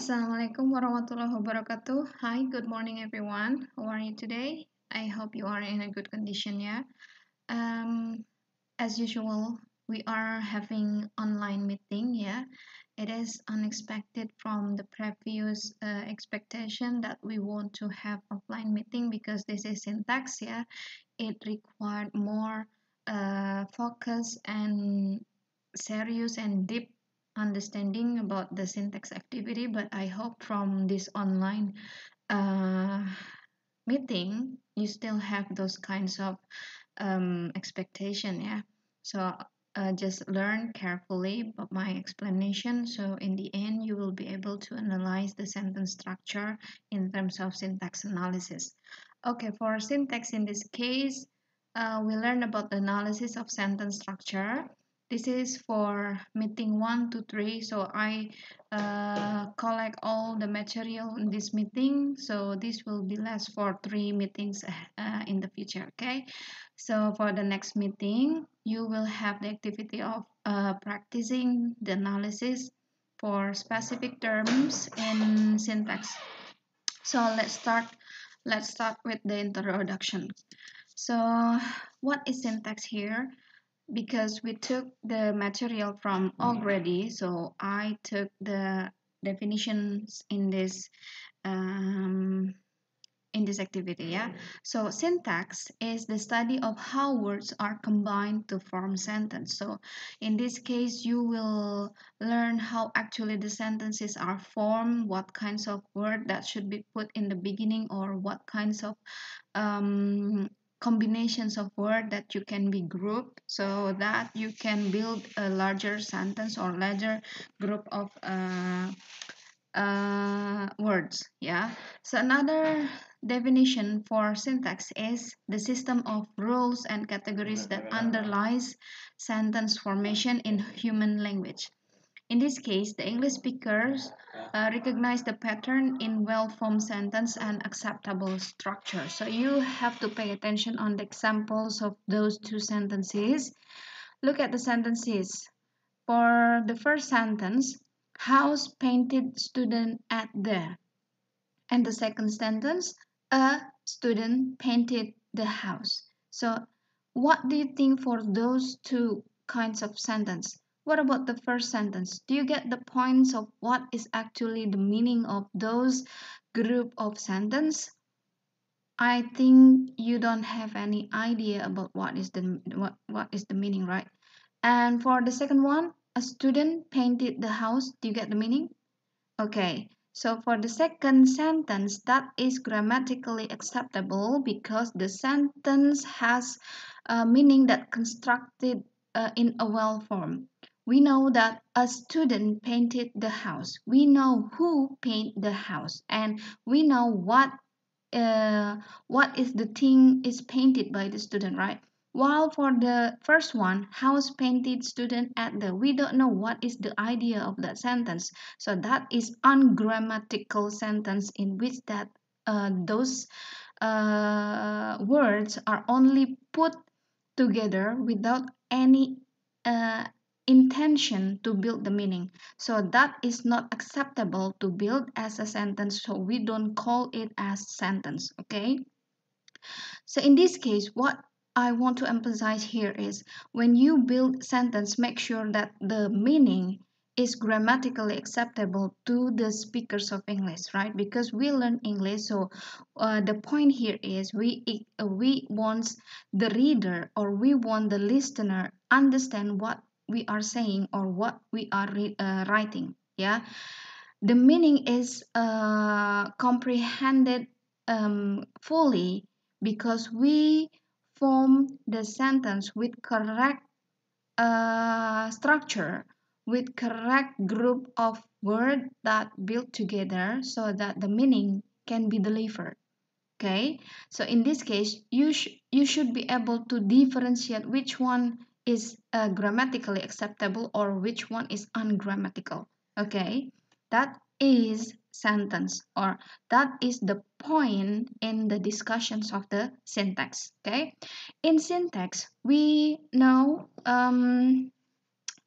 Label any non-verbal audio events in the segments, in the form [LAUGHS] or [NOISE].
Assalamualaikum warahmatullahi wabarakatuh. Hi, good morning everyone. How are you today? I hope you are in a good condition, yeah? Um, as usual, we are having online meeting, yeah? It is unexpected from the previous uh, expectation that we want to have offline meeting because this is syntax, yeah? It required more uh, focus and serious and deep understanding about the syntax activity, but I hope from this online uh, meeting, you still have those kinds of um, expectation, yeah. So uh, just learn carefully about my explanation. So in the end, you will be able to analyze the sentence structure in terms of syntax analysis. Okay, for syntax in this case, uh, we learn about the analysis of sentence structure this is for meeting one to three so I uh, collect all the material in this meeting so this will be last for three meetings uh, in the future okay so for the next meeting you will have the activity of uh, practicing the analysis for specific terms and syntax so let's start let's start with the introduction so what is syntax here because we took the material from already so I took the definitions in this um, in this activity yeah so syntax is the study of how words are combined to form sentence so in this case you will learn how actually the sentences are formed what kinds of word that should be put in the beginning or what kinds of um, combinations of words that you can be grouped so that you can build a larger sentence or larger group of uh, uh, words yeah so another definition for syntax is the system of rules and categories that underlies sentence formation in human language in this case the english speakers uh, recognize the pattern in well-formed sentence and acceptable structure. So you have to pay attention on the examples of those two sentences. Look at the sentences. For the first sentence, house painted student at the. And the second sentence, a student painted the house. So what do you think for those two kinds of sentence? What about the first sentence? Do you get the points of what is actually the meaning of those group of sentence? I think you don't have any idea about what is the what, what is the meaning, right? And for the second one, a student painted the house. Do you get the meaning? Okay. So for the second sentence, that is grammatically acceptable because the sentence has a meaning that constructed uh, in a well form. We know that a student painted the house. We know who painted the house and we know what uh, what is the thing is painted by the student, right? While for the first one, house painted student at the, we don't know what is the idea of that sentence. So that is ungrammatical sentence in which that uh, those uh, words are only put together without any uh, intention to build the meaning. So that is not acceptable to build as a sentence, so we don't call it as sentence, okay? So in this case, what I want to emphasize here is when you build sentence, make sure that the meaning is grammatically acceptable to the speakers of English, right? Because we learn English, so uh, the point here is we we want the reader or we want the listener understand what we are saying or what we are uh, writing yeah the meaning is uh, comprehended um, fully because we form the sentence with correct uh, structure with correct group of words that build together so that the meaning can be delivered okay so in this case you sh you should be able to differentiate which one is uh, grammatically acceptable or which one is ungrammatical okay that is sentence or that is the point in the discussions of the syntax okay in syntax we know um,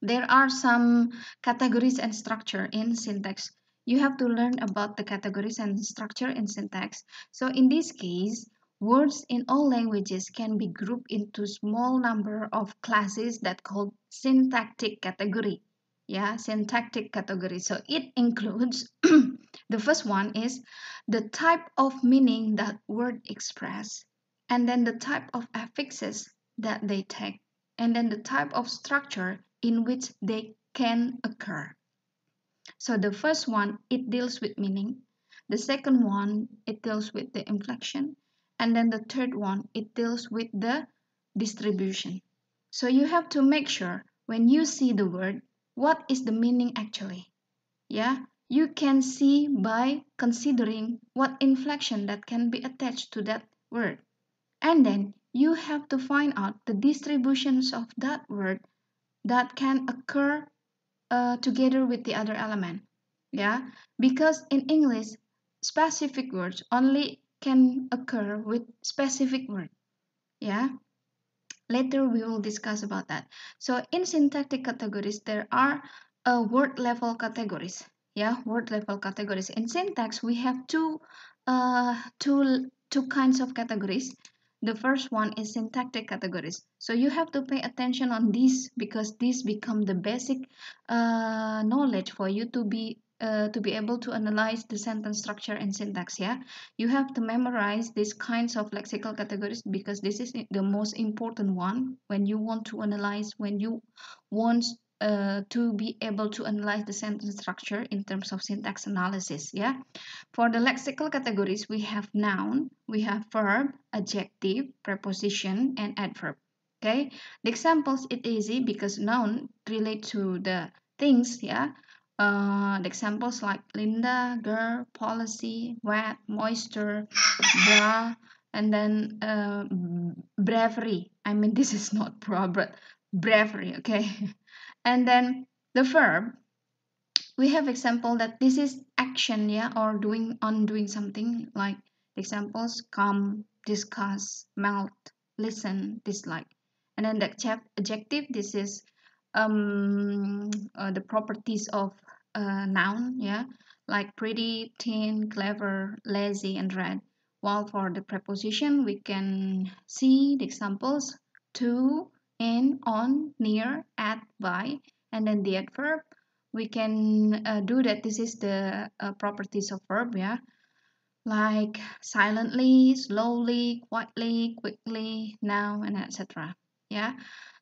there are some categories and structure in syntax you have to learn about the categories and structure in syntax so in this case Words in all languages can be grouped into small number of classes that called syntactic category. Yeah, syntactic category. So it includes [CLEARS THROAT] the first one is the type of meaning that word express, and then the type of affixes that they take, and then the type of structure in which they can occur. So the first one, it deals with meaning. The second one, it deals with the inflection and then the third one it deals with the distribution so you have to make sure when you see the word what is the meaning actually yeah you can see by considering what inflection that can be attached to that word and then you have to find out the distributions of that word that can occur uh, together with the other element yeah because in english specific words only can occur with specific word. Yeah. Later we will discuss about that. So in syntactic categories, there are uh, word level categories. Yeah, word level categories. In syntax, we have two, uh, two, two kinds of categories. The first one is syntactic categories. So you have to pay attention on these because these become the basic uh, knowledge for you to be uh, to be able to analyze the sentence structure and syntax yeah you have to memorize these kinds of lexical categories because this is the most important one when you want to analyze when you want uh, to be able to analyze the sentence structure in terms of syntax analysis yeah for the lexical categories we have noun we have verb adjective preposition and adverb okay the examples it easy because noun relate to the things yeah uh, the examples like Linda, girl, policy, wet, moisture, bra, and then uh, bravery. I mean, this is not bra, but bravery, okay? [LAUGHS] and then the verb, we have example that this is action, yeah, or doing, on doing something like examples come, discuss, melt, listen, dislike. And then the adjective, this is um, uh, the properties of uh, noun, yeah, like pretty, thin, clever, lazy, and red. While for the preposition, we can see the examples to, in, on, near, at, by, and then the adverb. We can uh, do that. This is the uh, properties of verb, yeah, like silently, slowly, quietly, quickly, now, and etc. Yeah,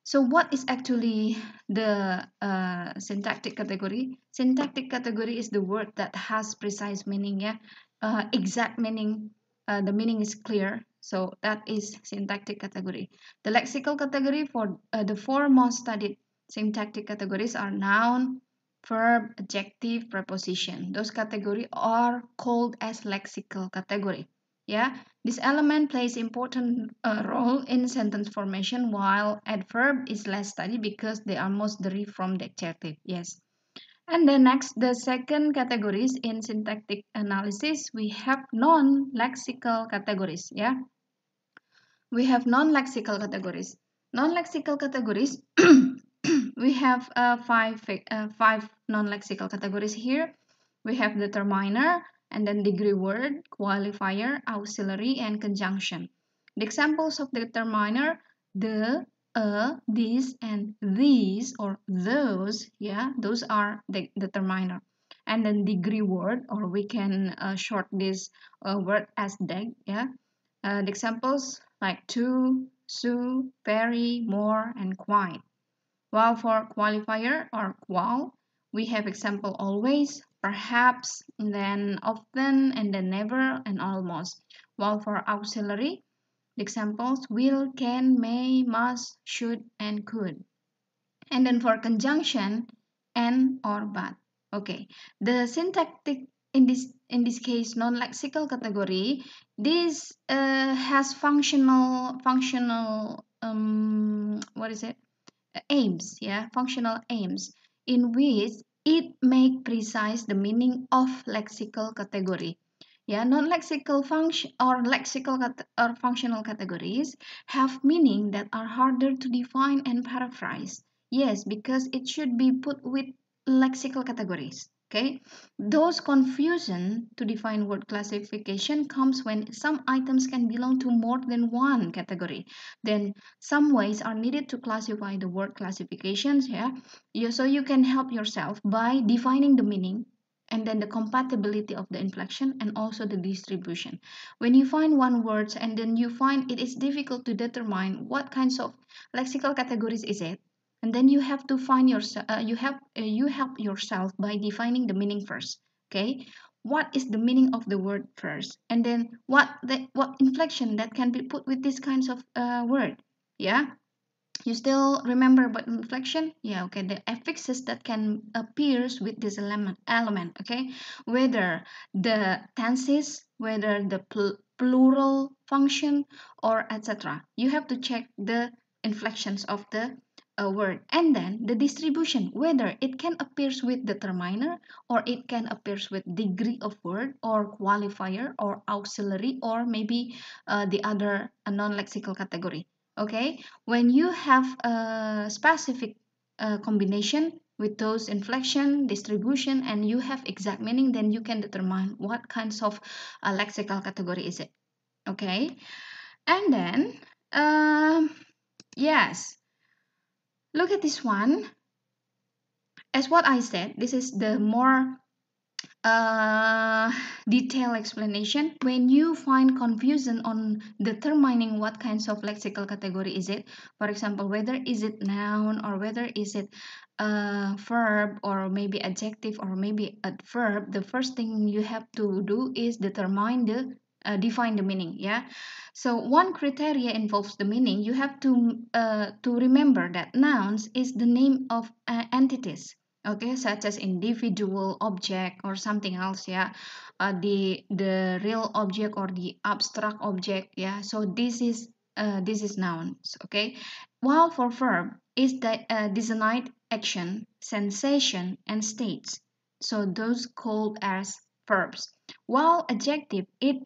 so what is actually the uh, syntactic category? Syntactic category is the word that has precise meaning, yeah? Uh, exact meaning, uh, the meaning is clear. So that is syntactic category. The lexical category for uh, the four most studied syntactic categories are noun, verb, adjective, preposition. Those categories are called as lexical category. Yeah, this element plays important uh, role in sentence formation while adverb is less studied because they are most derived from the adjective. Yes. And the next, the second categories in syntactic analysis, we have non-lexical categories. Yeah, we have non-lexical categories. Non-lexical categories, [COUGHS] we have uh, five uh, five non-lexical categories here. We have determiner, and then degree word, qualifier, auxiliary, and conjunction. The examples of the determiner, the, a, this, and these, or those, yeah, those are the determiner. And then degree word, or we can uh, short this uh, word as deg, yeah. Uh, the examples like to, su, very, more, and quite. While for qualifier or qual, we have example always, perhaps, then often, and then never, and almost. While for auxiliary, the examples will, can, may, must, should, and could. And then for conjunction, and or but. Okay, the syntactic in this in this case non-lexical category, this uh, has functional functional um, what is it aims? Yeah, functional aims in which it make precise the meaning of lexical category. Yeah, non-lexical function or lexical or functional categories have meaning that are harder to define and paraphrase. Yes, because it should be put with lexical categories okay those confusion to define word classification comes when some items can belong to more than one category then some ways are needed to classify the word classifications here yeah? so you can help yourself by defining the meaning and then the compatibility of the inflection and also the distribution. When you find one word and then you find it is difficult to determine what kinds of lexical categories is it, and then you have to find yourself uh, you help uh, you help yourself by defining the meaning first okay what is the meaning of the word first and then what the, what inflection that can be put with these kinds of uh, word yeah you still remember about inflection yeah okay the affixes that can appears with this element element okay whether the tenses whether the pl plural function or etc you have to check the inflections of the a word and then the distribution whether it can appears with determiner or it can appears with degree of word or qualifier or auxiliary or maybe uh, the other non-lexical category okay when you have a specific uh, combination with those inflection, distribution, and you have exact meaning, then you can determine what kinds of uh, lexical category is it. Okay, and then um, yes, Look at this one. As what I said, this is the more uh, detailed explanation. When you find confusion on determining what kinds of lexical category is it, for example, whether is it noun or whether is it a uh, verb or maybe adjective or maybe adverb, the first thing you have to do is determine the uh, define the meaning yeah so one criteria involves the meaning you have to uh, to remember that nouns is the name of uh, entities okay such as individual object or something else yeah uh, the the real object or the abstract object yeah so this is uh, this is nouns okay while for verb is the uh, designate action sensation and states so those called as verbs while adjective it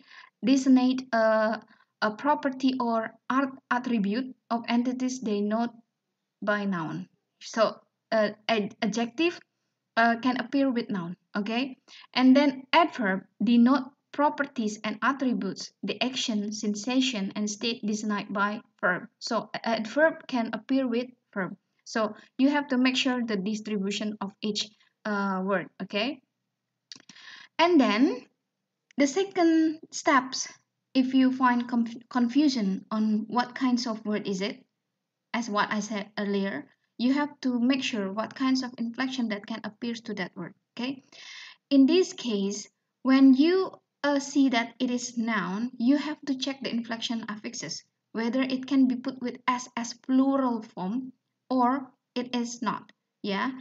designate a, a property or art attribute of entities denoted by noun. So uh, ad adjective uh, can appear with noun, okay? And then adverb denote properties and attributes, the action, sensation, and state designated by verb. So adverb can appear with verb. So you have to make sure the distribution of each uh, word, okay? And then the second steps, if you find confusion on what kinds of word is it, as what I said earlier, you have to make sure what kinds of inflection that can appear to that word, okay? In this case, when you uh, see that it is noun, you have to check the inflection affixes, whether it can be put with s as plural form or it is not, yeah?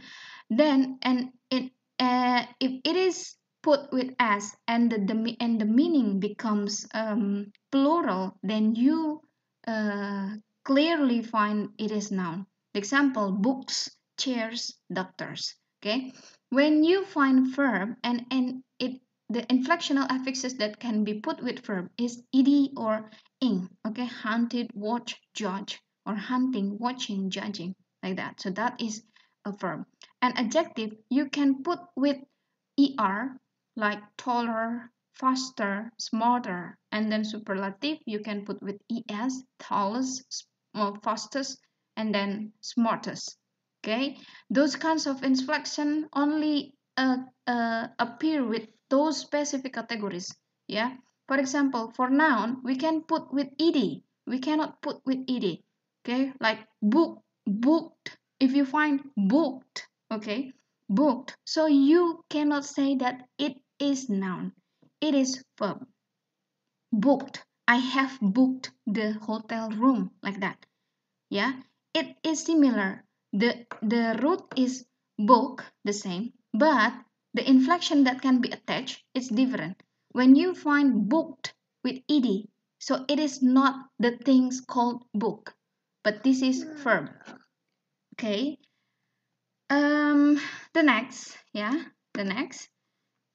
Then, and it, uh, if it is put with s and the, the and the meaning becomes um, plural, then you uh, clearly find it is noun. example, books, chairs, doctors. Okay, when you find verb and and it the inflectional affixes that can be put with verb is ed or ing. Okay, hunted, watch, judge, or hunting, watching, judging, like that. So that is a verb. An adjective you can put with er like taller, faster, smarter, and then superlative you can put with es, tallest, well, fastest, and then smartest. Okay, those kinds of inflection only uh, uh, appear with those specific categories. Yeah, for example, for noun we can put with ed. We cannot put with ed. Okay, like book, booked. If you find booked, okay, booked, so you cannot say that it is noun. It is verb. Booked. I have booked the hotel room like that. Yeah. It is similar. The the root is book the same, but the inflection that can be attached is different. When you find booked with ed, so it is not the things called book, but this is verb. Okay. Um the next, yeah, the next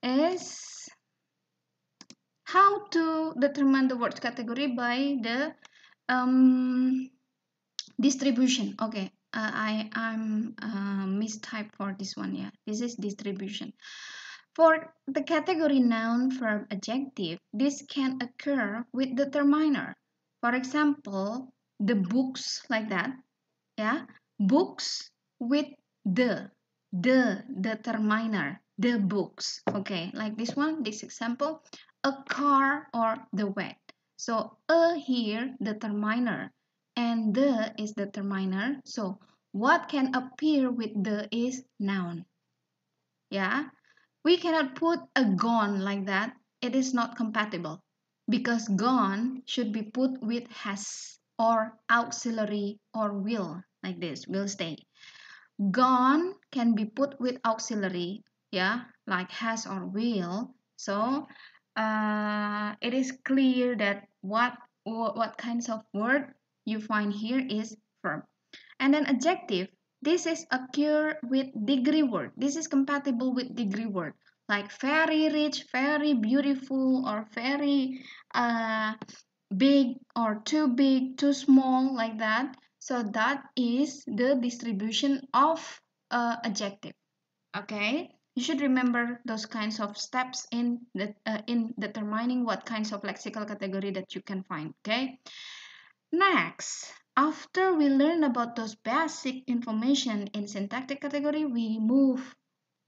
is how to determine the word category by the um, distribution. Okay, uh, I am uh, mistyped for this one. Yeah, this is distribution. For the category noun verb adjective, this can occur with determiner. For example, the books like that. Yeah, books with the the determiner the books okay like this one this example a car or the wet so a here the terminer and the is the terminer so what can appear with the is noun yeah we cannot put a gone like that it is not compatible because gone should be put with has or auxiliary or will like this will stay gone can be put with auxiliary yeah like has or will so uh, it is clear that what what kinds of word you find here is verb and then adjective this is occur with degree word this is compatible with degree word like very rich very beautiful or very uh, big or too big too small like that so that is the distribution of uh, adjective okay you should remember those kinds of steps in, the, uh, in determining what kinds of lexical category that you can find, okay? Next, after we learn about those basic information in syntactic category, we move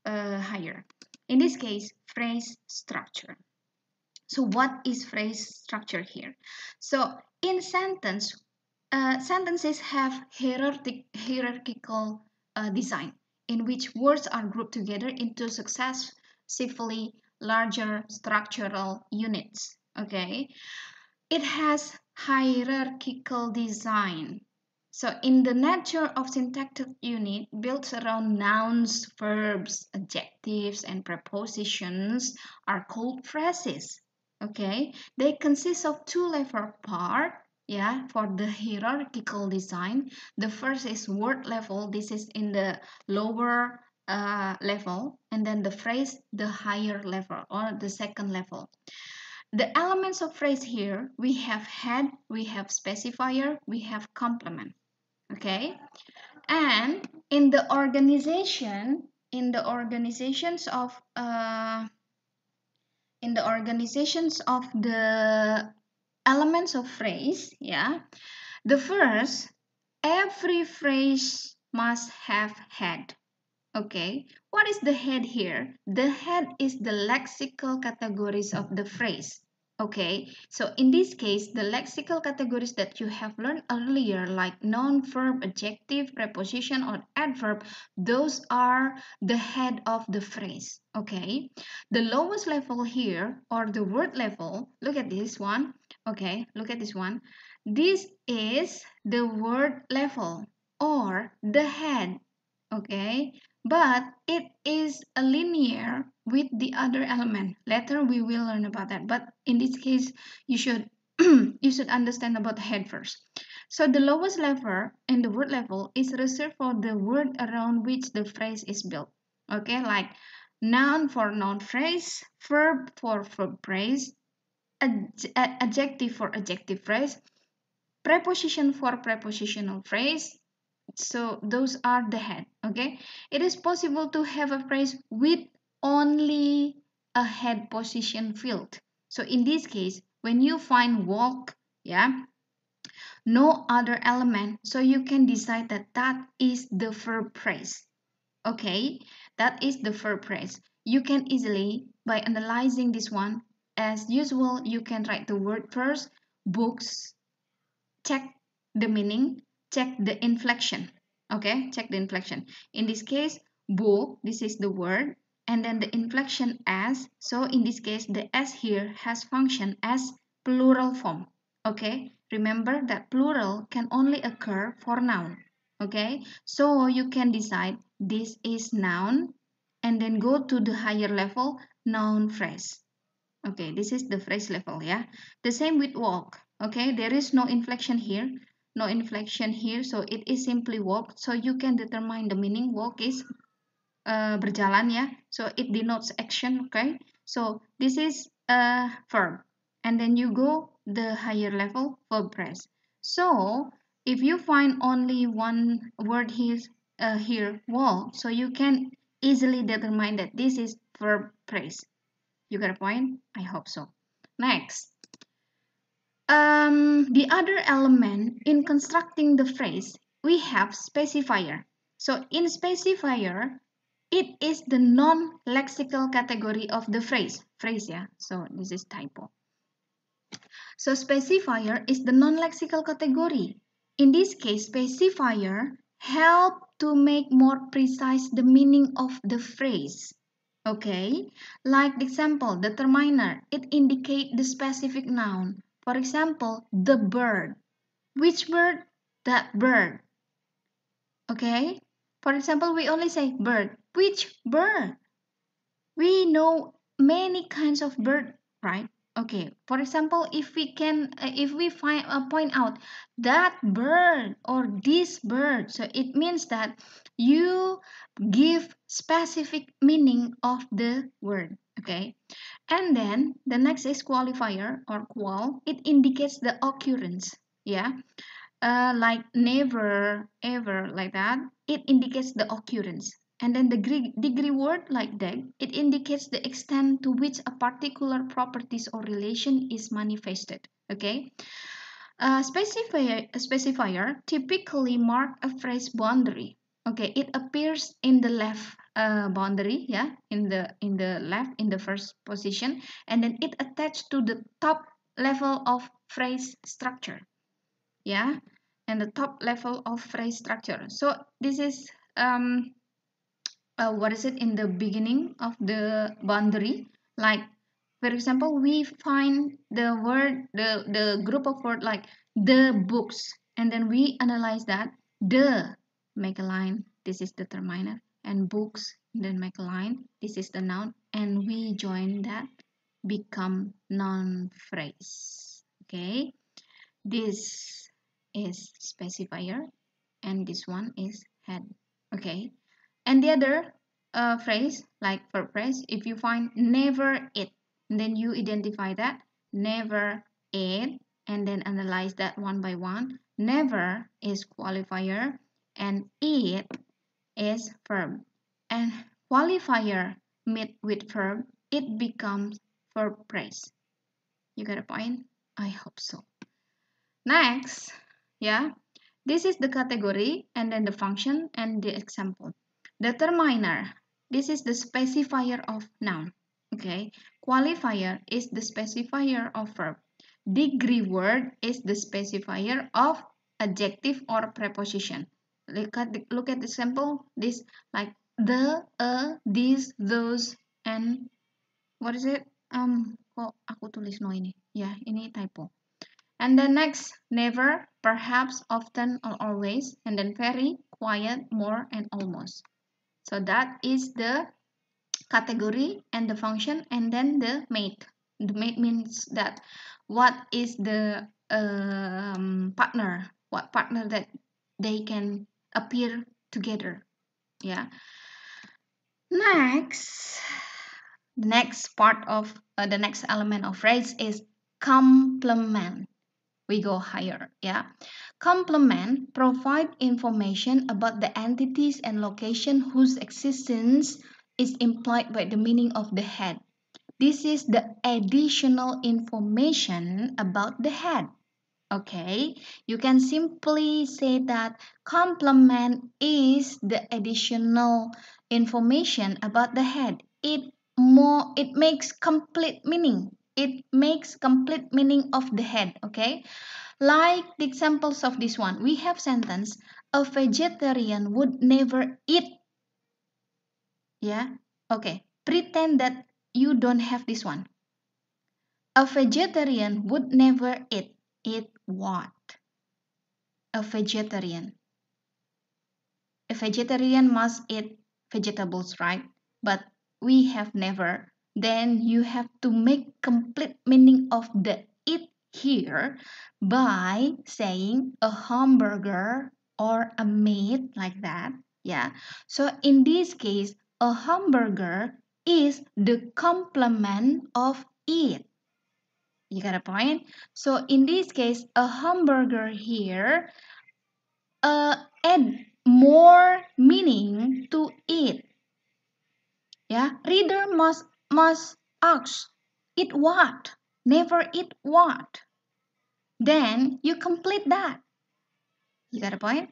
uh, higher. In this case, phrase structure. So what is phrase structure here? So in sentence, uh, sentences have hierarchic, hierarchical uh, design in which words are grouped together into successively larger structural units. Okay, it has hierarchical design. So in the nature of syntactic unit built around nouns, verbs, adjectives, and prepositions are called phrases. Okay, they consist of two level part yeah for the hierarchical design the first is word level this is in the lower uh, level and then the phrase the higher level or the second level the elements of phrase here we have head we have specifier we have complement okay and in the organization in the organizations of uh, in the organizations of the elements of phrase yeah the first every phrase must have head okay what is the head here the head is the lexical categories of the phrase okay so in this case the lexical categories that you have learned earlier like noun verb adjective preposition or adverb those are the head of the phrase okay the lowest level here or the word level look at this one Okay, look at this one. This is the word level or the head. Okay, but it is a linear with the other element. Later we will learn about that. But in this case, you should [CLEARS THROAT] you should understand about the head first. So the lowest level in the word level is reserved for the word around which the phrase is built. Okay, like noun for noun phrase, verb for verb phrase, ad adjective for adjective phrase, preposition for prepositional phrase. So those are the head, okay? It is possible to have a phrase with only a head position field. So in this case, when you find walk, yeah, no other element. So you can decide that that is the verb phrase. Okay, that is the verb phrase. You can easily, by analyzing this one, as usual, you can write the word first, books, check the meaning, check the inflection. Okay, check the inflection. In this case, book, this is the word, and then the inflection as. So in this case, the s here has function as plural form. Okay, remember that plural can only occur for noun. Okay, so you can decide this is noun and then go to the higher level noun phrase. Okay, this is the phrase level, yeah. The same with walk. Okay, there is no inflection here, no inflection here, so it is simply walk. So you can determine the meaning. Walk is uh, berjalan, yeah. So it denotes action, okay. So this is a verb, and then you go the higher level verb phrase. So if you find only one word here, uh, here walk, so you can easily determine that this is verb phrase. You got a point? I hope so. Next. Um, the other element in constructing the phrase, we have specifier. So in specifier, it is the non-lexical category of the phrase. Phrase, yeah. So this is typo. So specifier is the non-lexical category. In this case, specifier help to make more precise the meaning of the phrase. Okay, like the example, determiner, it indicates the specific noun. For example, the bird. Which bird? That bird. Okay, for example, we only say bird. Which bird? We know many kinds of bird, right? Okay, for example, if we can, uh, if we find, uh, point out that bird or this bird, so it means that you give specific meaning of the word, okay? And then the next is qualifier or qual. It indicates the occurrence, yeah? Uh, like never, ever, like that. It indicates the occurrence and then the degree word like that, it indicates the extent to which a particular properties or relation is manifested, okay? A specifier, a specifier typically mark a phrase boundary, okay? It appears in the left uh, boundary, yeah, in the, in the left, in the first position, and then it attached to the top level of phrase structure, yeah? And the top level of phrase structure. So this is um, uh, what is it in the beginning of the boundary like for example we find the word the the group of word like the books and then we analyze that the make a line this is the terminer and books then make a line this is the noun and we join that become noun phrase okay this is specifier and this one is head okay and the other uh, phrase like verb phrase if you find never it then you identify that never it and then analyze that one by one never is qualifier and it is verb and qualifier meet with verb it becomes verb phrase you got a point i hope so next yeah this is the category and then the function and the example Determiner. This is the specifier of noun. Okay. Qualifier is the specifier of verb. Degree word is the specifier of adjective or preposition. Look at the, look at the sample. This like the, a, these, those, and what is it? Um, oh, aku tulis no ini? yeah, ini typo. And then next, never, perhaps, often, or always, and then very, quiet, more, and almost. So that is the category and the function and then the mate. The mate means that what is the um, partner, what partner that they can appear together. Yeah. Next, the next part of uh, the next element of race is complement we go higher yeah complement provide information about the entities and location whose existence is implied by the meaning of the head this is the additional information about the head okay you can simply say that complement is the additional information about the head it more it makes complete meaning it makes complete meaning of the head okay like the examples of this one we have sentence a vegetarian would never eat yeah okay pretend that you don't have this one a vegetarian would never eat eat what a vegetarian a vegetarian must eat vegetables right but we have never then you have to make complete meaning of the it here by saying a hamburger or a meat like that yeah so in this case a hamburger is the complement of it you got a point so in this case a hamburger here uh, add more meaning to it yeah reader must must ask, eat what? Never eat what? Then you complete that. You got a point?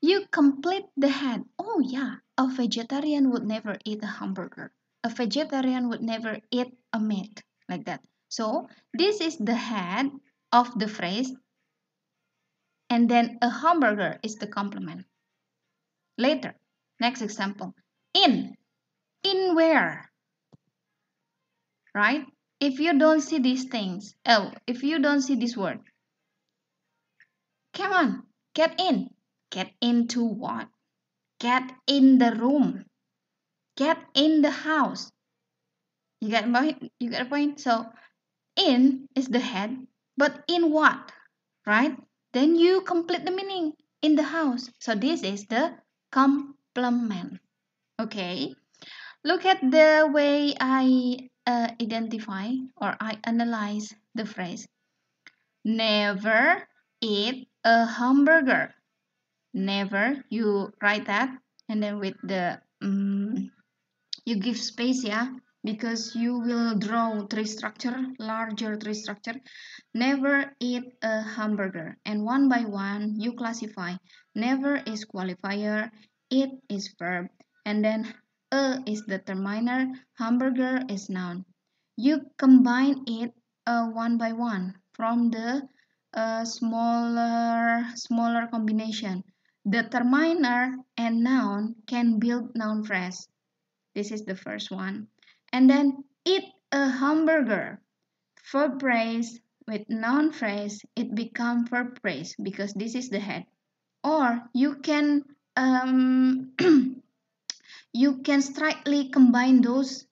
You complete the head. Oh, yeah. A vegetarian would never eat a hamburger. A vegetarian would never eat a meat. Like that. So, this is the head of the phrase. And then a hamburger is the complement. Later. Next example. In. In where? right if you don't see these things oh if you don't see this word come on get in get into what get in the room get in the house you get point you get a point so in is the head but in what right then you complete the meaning in the house so this is the complement okay look at the way i uh, identify or I analyze the phrase never eat a hamburger. Never, you write that and then with the, um, you give space, yeah, because you will draw tree structure, larger tree structure. Never eat a hamburger. And one by one, you classify. Never is qualifier, it is verb, and then a is the hamburger is noun. You combine it uh, one by one from the uh, smaller smaller combination. The and noun can build noun phrase. This is the first one. And then eat a hamburger. Verb phrase with noun phrase, it become verb phrase because this is the head. Or you can um, [CLEARS THROAT] you can strictly combine those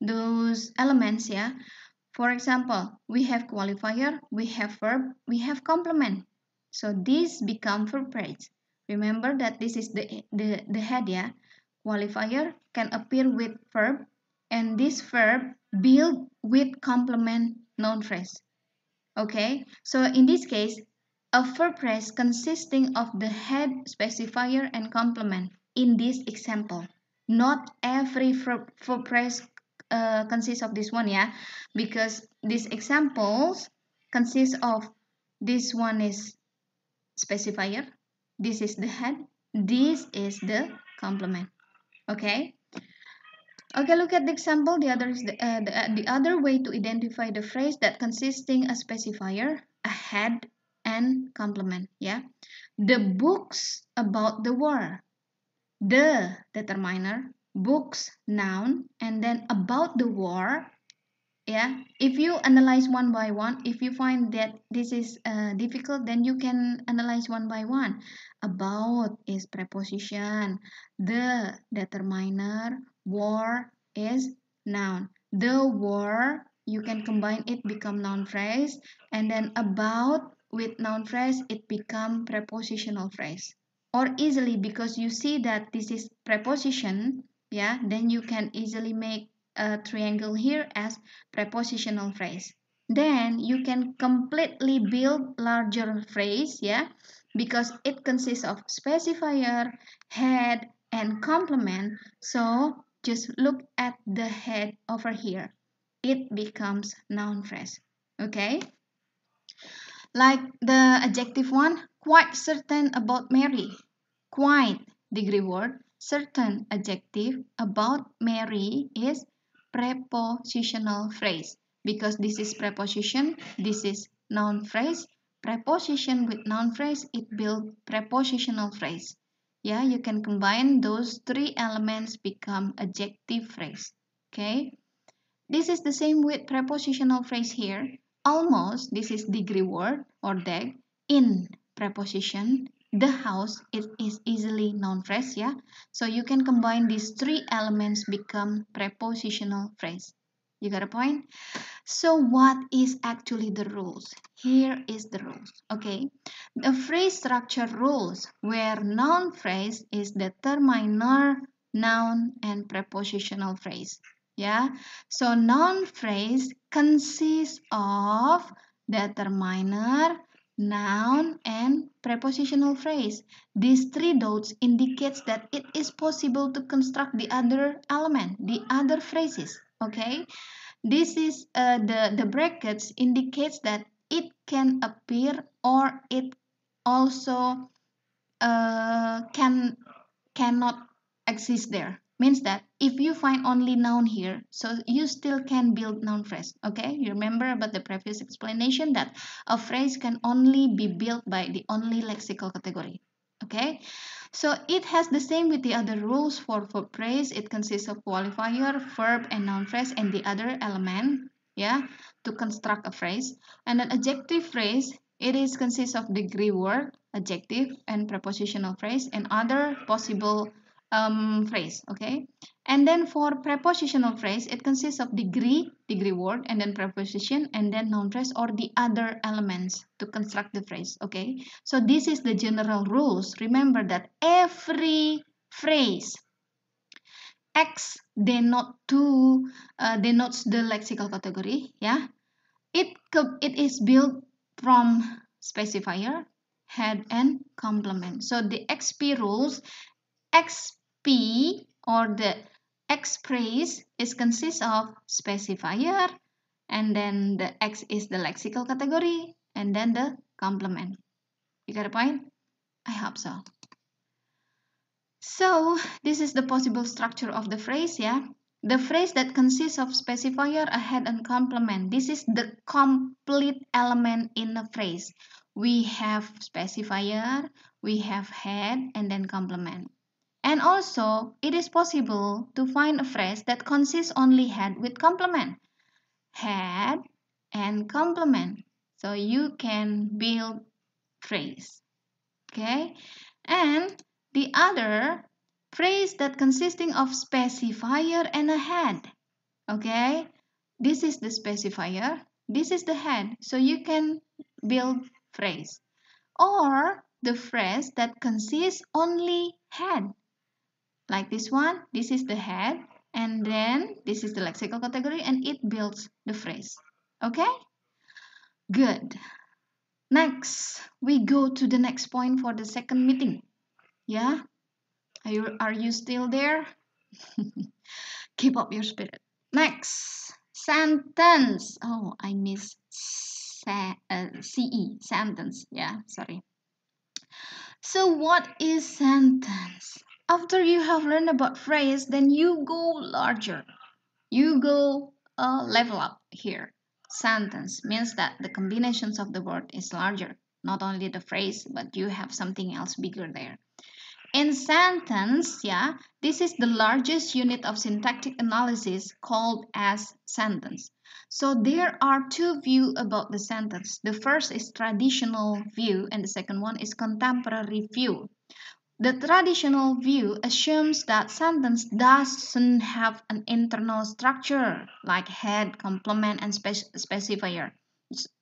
those elements yeah for example we have qualifier we have verb we have complement so these become verb phrase remember that this is the the, the head yeah qualifier can appear with verb and this verb build with complement noun phrase okay so in this case a verb phrase consisting of the head specifier and complement in this example not every phrase uh, consists of this one yeah because these examples consist of this one is specifier this is the head this is the complement okay okay look at the example the other is the, uh, the, uh, the other way to identify the phrase that consisting a specifier a head and complement yeah the books about the war the determiner, books, noun, and then about the war. Yeah, if you analyze one by one, if you find that this is uh, difficult, then you can analyze one by one. About is preposition, the determiner, war is noun. The war, you can combine it, become noun phrase, and then about with noun phrase, it become prepositional phrase or easily because you see that this is preposition yeah then you can easily make a triangle here as prepositional phrase then you can completely build larger phrase yeah because it consists of specifier head and complement so just look at the head over here it becomes noun phrase okay like the adjective one quite certain about mary Quite degree word, certain adjective about Mary is prepositional phrase. Because this is preposition, this is noun phrase. Preposition with noun phrase, it build prepositional phrase. Yeah, you can combine those three elements become adjective phrase. Okay. This is the same with prepositional phrase here. Almost, this is degree word or deck In preposition, the house it is easily noun phrase yeah so you can combine these three elements become prepositional phrase you got a point so what is actually the rules here is the rules okay the phrase structure rules where noun phrase is the determiner noun and prepositional phrase yeah so noun phrase consists of determiner noun and prepositional phrase. These three dots indicates that it is possible to construct the other element, the other phrases, okay? This is uh, the, the brackets indicates that it can appear or it also uh, can cannot exist there means that if you find only noun here so you still can build noun phrase okay you remember about the previous explanation that a phrase can only be built by the only lexical category okay so it has the same with the other rules for verb phrase it consists of qualifier verb and noun phrase and the other element yeah to construct a phrase and an adjective phrase it is consists of degree word adjective and prepositional phrase and other possible um, phrase okay and then for prepositional phrase it consists of degree degree word and then preposition and then noun phrase or the other elements to construct the phrase okay so this is the general rules remember that every phrase x denote to uh, denotes the lexical category yeah it it is built from specifier head and complement so the xp rules X P or the X phrase is consists of specifier and then the X is the lexical category and then the complement. You got a point? I hope so. So this is the possible structure of the phrase yeah. The phrase that consists of specifier ahead and complement. This is the complete element in a phrase. We have specifier, we have head and then complement. And also, it is possible to find a phrase that consists only head with complement. head and complement. So you can build phrase. Okay? And the other phrase that consisting of specifier and a head. Okay? This is the specifier. This is the head. So you can build phrase. Or the phrase that consists only head like this one this is the head and then this is the lexical category and it builds the phrase okay good next we go to the next point for the second meeting yeah are you, are you still there [LAUGHS] keep up your spirit next sentence oh i miss se uh, ce sentence yeah sorry so what is sentence after you have learned about phrase, then you go larger. You go uh, level up here. Sentence means that the combinations of the word is larger. Not only the phrase, but you have something else bigger there. In sentence, yeah, this is the largest unit of syntactic analysis called as sentence. So there are two views about the sentence. The first is traditional view and the second one is contemporary view. The traditional view assumes that sentence doesn't have an internal structure like head, complement, and spec specifier.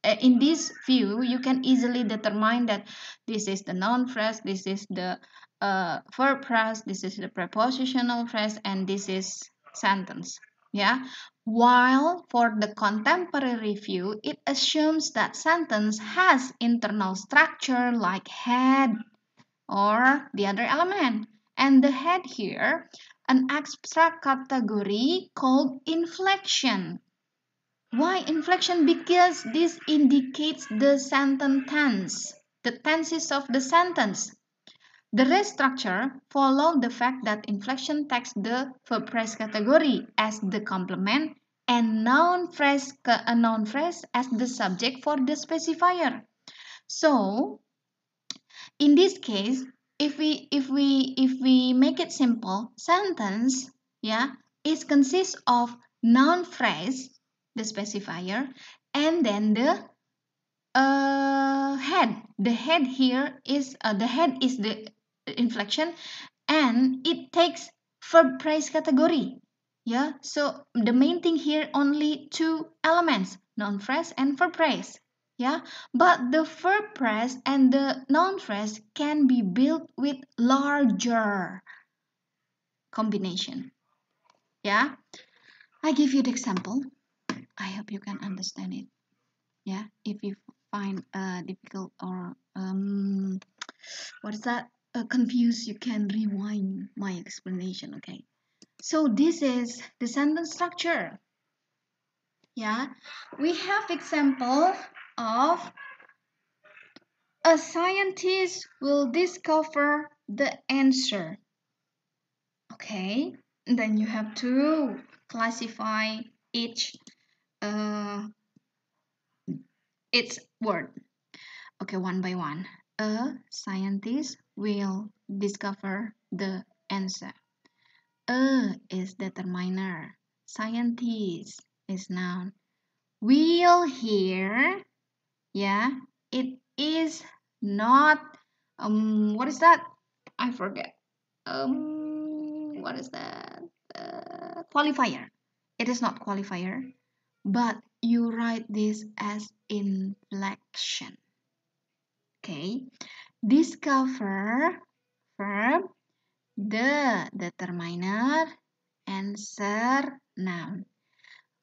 Eh, in this view, you can easily determine that this is the noun phrase, this is the uh, verb phrase, this is the prepositional phrase, and this is sentence. Yeah. While for the contemporary view, it assumes that sentence has internal structure like head, or the other element. And the head here, an abstract category called inflection. Why inflection? Because this indicates the sentence tense, the tenses of the sentence. The rest structure follows the fact that inflection takes the verb phrase category as the complement and noun phrase a noun phrase as the subject for the specifier. So, in this case, if we if we if we make it simple, sentence yeah it consists of noun phrase, the specifier, and then the uh, head. The head here is uh, the head is the inflection, and it takes verb phrase category. Yeah, so the main thing here only two elements, noun phrase and verb phrase yeah but the fur phrase and the non phrase can be built with larger combination yeah i give you the example i hope you can understand it yeah if you find uh, difficult or um what is that uh, confused you can rewind my explanation okay so this is the sentence structure yeah we have example of a scientist will discover the answer. Okay, then you have to classify each uh, its word. Okay, one by one. A scientist will discover the answer. A is determiner. Scientist is noun. Will here yeah it is not um what is that i forget um what is that uh, qualifier it is not qualifier but you write this as inflection okay discover verb the determiner answer noun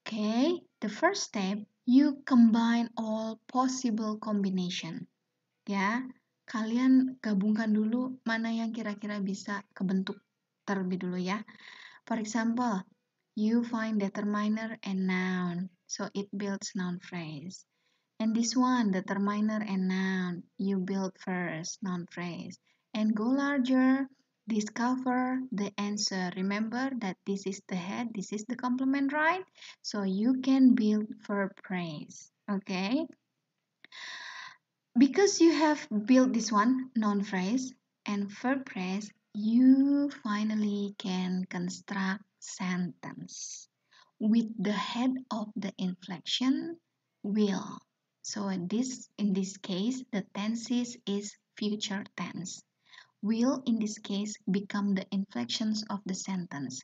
okay the first step you combine all possible combination. Ya, kalian gabungkan dulu mana yang kira-kira bisa kebentuk terlebih dulu ya. For example, you find determiner and noun. So it builds noun phrase. And this one, determiner and noun, you build first noun phrase. And go larger, discover the answer. Remember that this is the head, this is the complement, right? So you can build verb phrase, okay? Because you have built this one, noun phrase and verb phrase, you finally can construct sentence with the head of the inflection will. So in this in this case, the tenses is future tense will in this case become the inflections of the sentence.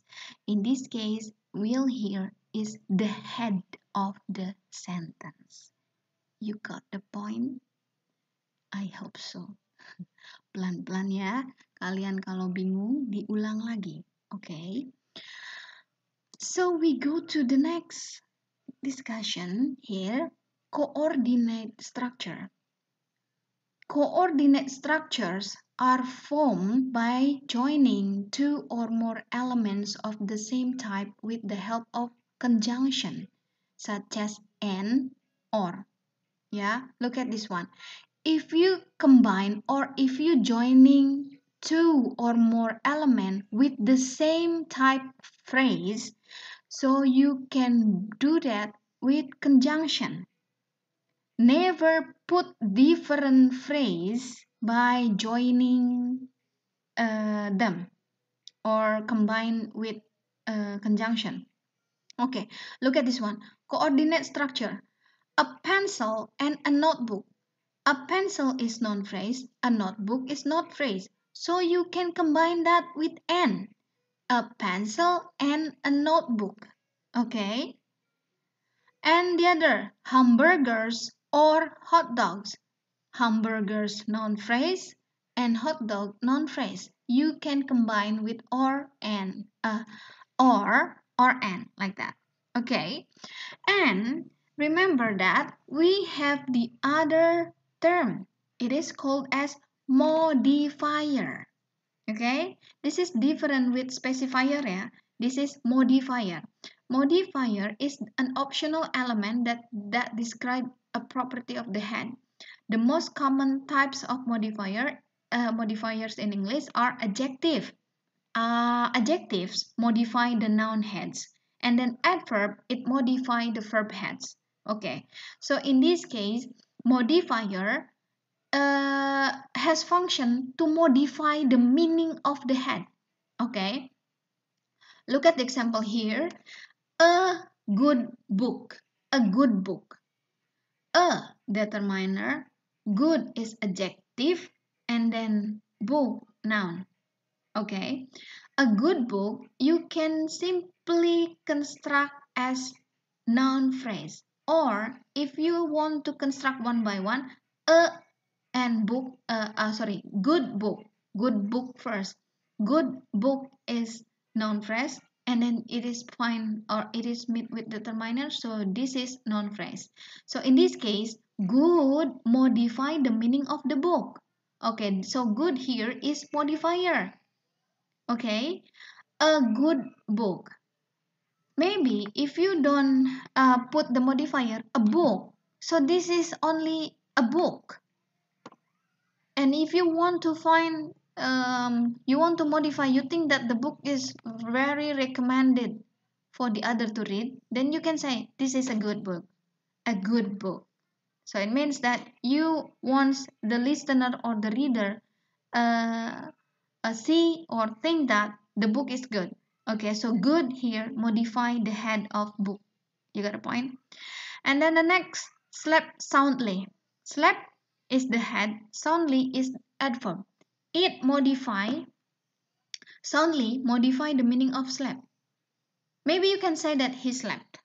In this case, will here is the head of the sentence. You got the point? I hope so. [LAUGHS] Pelan-pelan ya, kalian kalau bingung diulang lagi, oke? Okay? So we go to the next discussion here, coordinate structure. Coordinate structures are formed by joining two or more elements of the same type with the help of conjunction such as and or yeah look at this one if you combine or if you joining two or more element with the same type phrase so you can do that with conjunction never put different phrase by joining uh, them or combine with a uh, conjunction. Okay, look at this one. Coordinate structure. A pencil and a notebook. A pencil is non-phrase, a notebook is not phrase. So you can combine that with an. A pencil and a notebook. Okay. And the other, hamburgers or hot dogs hamburgers non-phrase, and hot dog non-phrase. You can combine with or and uh, or or and like that. Okay, and remember that we have the other term. It is called as modifier. Okay, this is different with specifier. Yeah, this is modifier. Modifier is an optional element that that describe a property of the head the most common types of modifier uh, modifiers in English are adjective. Uh, adjectives modify the noun heads and then adverb it modifies the verb heads. Okay, so in this case, modifier uh, has function to modify the meaning of the head. Okay, look at the example here. A good book. A good book. A determiner good is adjective and then book noun okay a good book you can simply construct as noun phrase or if you want to construct one by one a and book uh, uh sorry good book good book first good book is noun phrase and then it is fine or it is meet with determiner so this is noun phrase so in this case Good modify the meaning of the book. Okay, so good here is modifier. Okay, a good book. Maybe if you don't uh, put the modifier, a book. So this is only a book. And if you want to find, um, you want to modify, you think that the book is very recommended for the other to read, then you can say, this is a good book. A good book. So it means that you want the listener or the reader uh, uh, see or think that the book is good. Okay, so good here modify the head of book. You got a point? And then the next, slept soundly. Slept is the head, soundly is adverb. It modify, soundly modify the meaning of slept. Maybe you can say that he slept,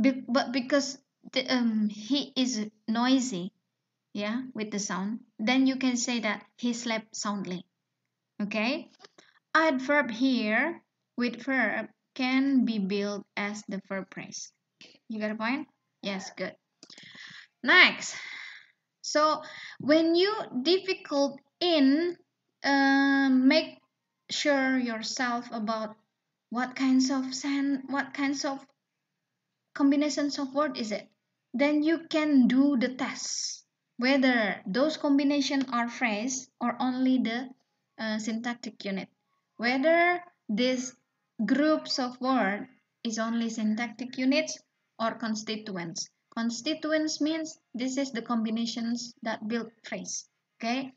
Be but because the, um, he is noisy, yeah, with the sound, then you can say that he slept soundly. Okay? Adverb here with verb can be built as the verb phrase. You got a point? Yes, good. Next. So when you difficult in, uh, make sure yourself about what kinds of sand, what kinds of combinations of word is it then you can do the test whether those combination are phrase or only the uh, syntactic unit whether these groups of word is only syntactic units or constituents constituents means this is the combinations that build phrase okay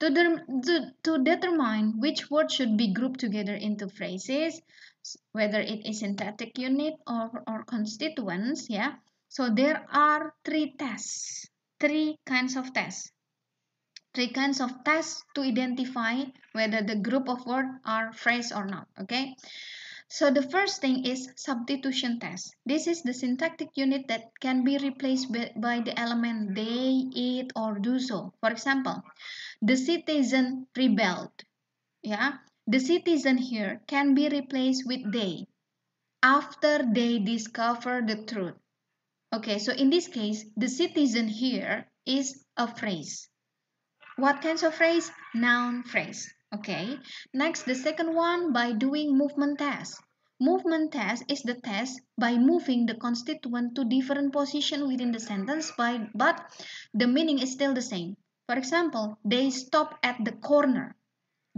to, to, to determine which word should be grouped together into phrases whether it is synthetic unit or, or constituents, yeah. So there are three tests, three kinds of tests. Three kinds of tests to identify whether the group of words are phrase or not, okay? So the first thing is substitution test. This is the syntactic unit that can be replaced by the element they, it, or do so. For example, the citizen rebelled. Yeah, the citizen here can be replaced with they after they discover the truth. Okay, so in this case, the citizen here is a phrase. What kinds of phrase? Noun phrase. Okay, next the second one by doing movement test. Movement test is the test by moving the constituent to different position within the sentence, by, but the meaning is still the same. For example, they stop at the corner.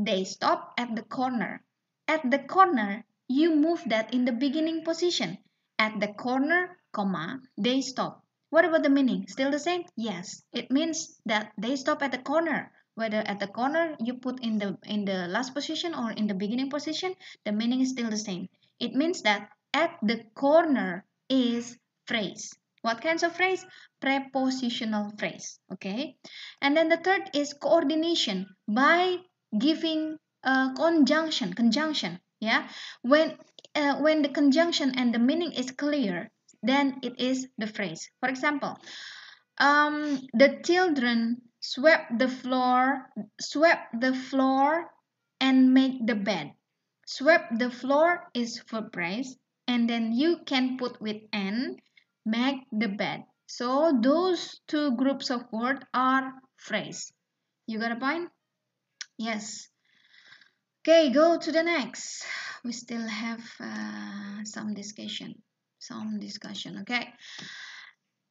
They stop at the corner. At the corner, you move that in the beginning position. At the corner, comma, they stop. What about the meaning? Still the same? Yes. It means that they stop at the corner. Whether at the corner you put in the in the last position or in the beginning position, the meaning is still the same. It means that at the corner is phrase. What kinds of phrase? Prepositional phrase. Okay. And then the third is coordination by giving a uh, conjunction conjunction yeah when uh, when the conjunction and the meaning is clear then it is the phrase for example um, the children swept the floor swept the floor and make the bed swept the floor is verb phrase and then you can put with and make the bed so those two groups of words are phrase you got a point yes okay go to the next we still have uh, some discussion some discussion okay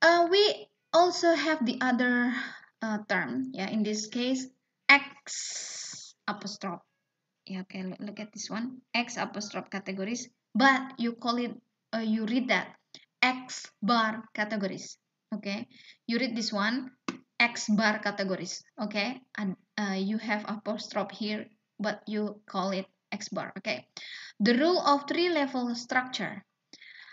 uh, we also have the other uh, term yeah in this case x apostrophe yeah okay look, at this one x apostrophe categories but you call it uh, you read that x bar categories okay you read this one X bar categories. Okay, and uh, you have apostrophe here, but you call it X bar. Okay, the rule of three level structure.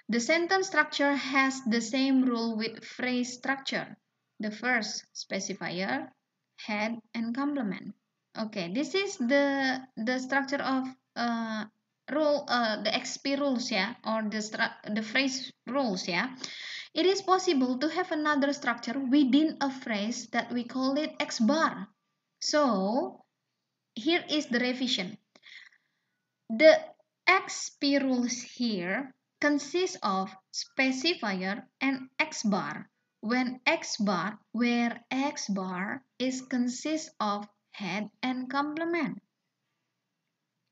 The sentence structure has the same rule with phrase structure. The first specifier, head, and complement. Okay, this is the the structure of uh, rule, uh, the XP rules, yeah, or the the phrase rules, yeah. It is possible to have another structure within a phrase that we call it X bar. So, here is the revision. The X spirules here consists of specifier and X bar when X bar where X bar is consists of head and complement.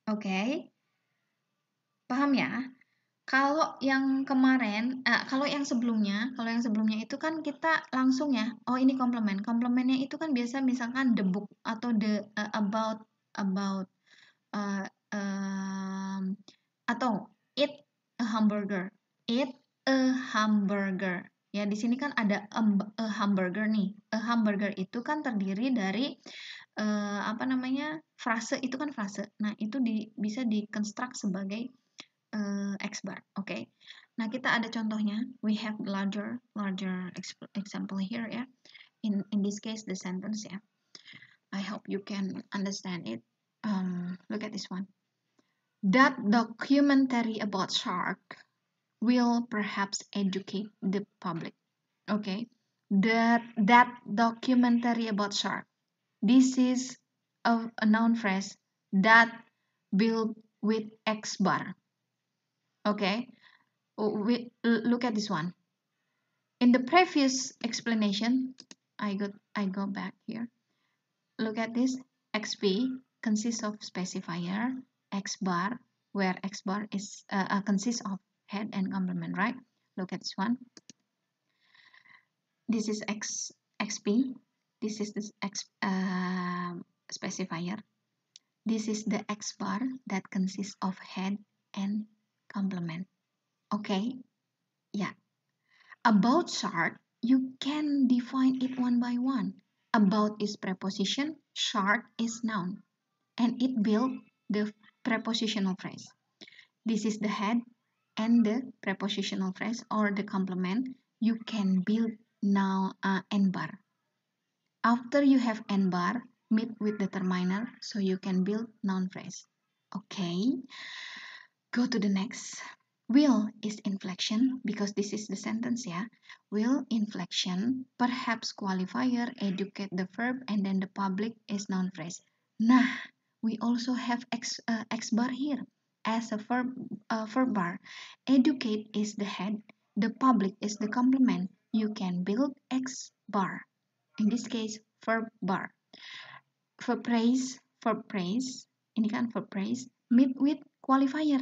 Okay? Paham ya? Kalau yang kemarin eh, kalau yang sebelumnya kalau yang sebelumnya itu kan kita langsung ya, oh ini komplement, komplementnya itu kan biasa misalkan the book atau the uh, about about, uh, um, atau eat a hamburger, eat a hamburger. Ya di sini kan ada emb a hamburger nih. A hamburger itu kan terdiri dari, uh, apa namanya, frase itu kan frase. Nah itu di bisa dikonstruk sebagai uh, x bar. Oke. Okay. Nah, kita ada contohnya. We have larger larger example here ya. Yeah. In in this case the sentence ya. Yeah. I hope you can understand it. Um, look at this one. That documentary about shark will perhaps educate the public. Okay. That that documentary about shark. This is a, a noun phrase that build with X bar. Okay, oh, we look at this one. In the previous explanation, I go I go back here. Look at this. XP consists of specifier X bar, where X bar is uh, uh, consists of head and complement, right? Look at this one. This is X XP. This is this X uh, specifier. This is the X bar that consists of head and complement. Okay? Yeah. About short. you can define it one by one. About is preposition, Short is noun. And it builds the prepositional phrase. This is the head and the prepositional phrase or the complement. You can build now uh, n bar. After you have n bar, meet with the terminal so you can build noun phrase. Okay. Go to the next. Will is inflection because this is the sentence, yeah. Will inflection, perhaps qualifier, educate the verb, and then the public is noun phrase. Nah, we also have X, uh, X bar here as a verb, uh, verb bar. Educate is the head, the public is the complement. You can build X bar. In this case, verb bar. For praise, for praise, ini kan for praise, meet with qualifier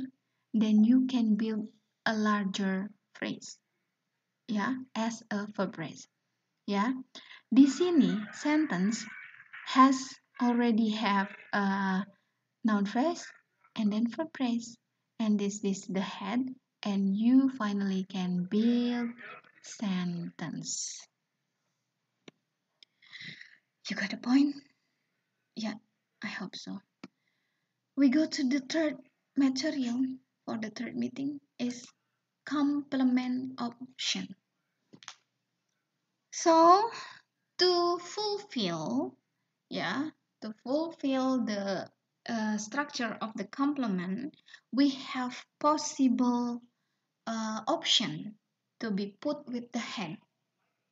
then you can build a larger phrase yeah, as a verb phrase yeah. di sini sentence has already have a noun phrase and then verb phrase and this is the head and you finally can build sentence you got a point yeah i hope so we go to the third material for the third meeting is complement option. So to fulfill, yeah, to fulfill the uh, structure of the complement, we have possible uh, option to be put with the head.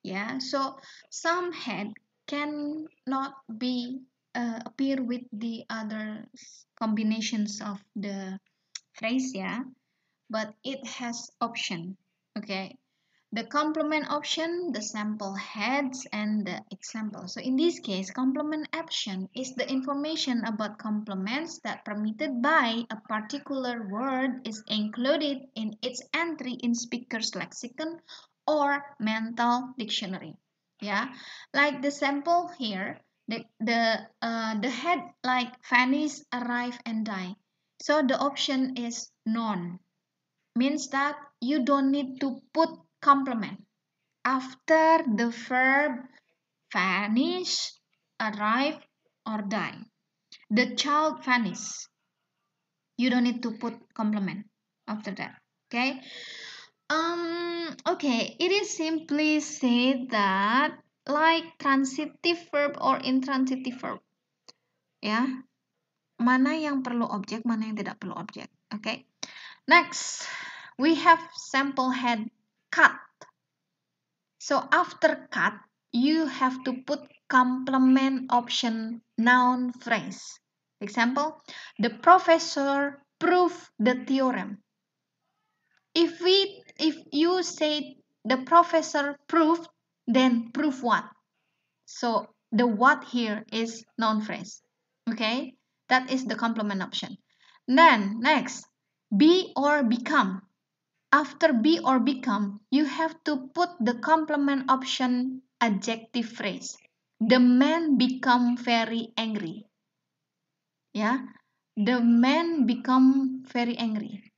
Yeah, so some head cannot be uh, appear with the other combinations of the Thracia, but it has option, okay? The complement option, the sample heads, and the example. So in this case, complement option is the information about complements that permitted by a particular word is included in its entry in speaker's lexicon or mental dictionary. Yeah, like the sample here, the the uh, the head like vanish, arrive, and die. So the option is none. Means that you don't need to put complement after the verb vanish, arrive, or die. The child vanish. You don't need to put complement after that. Okay. Um, okay, it is simply say that like transitive verb or intransitive verb. Yeah, mana yang perlu objek, mana yang tidak perlu objek. Okay? Next, we have sample head cut. So after cut, you have to put complement option noun phrase. Example, the professor proved the theorem. If we if you say the professor proved, then prove what? So the what here is noun phrase. Okay? That is the complement option. Then next, be or become. After be or become, you have to put the complement option adjective phrase. The man become very angry. Yeah, the man become very angry.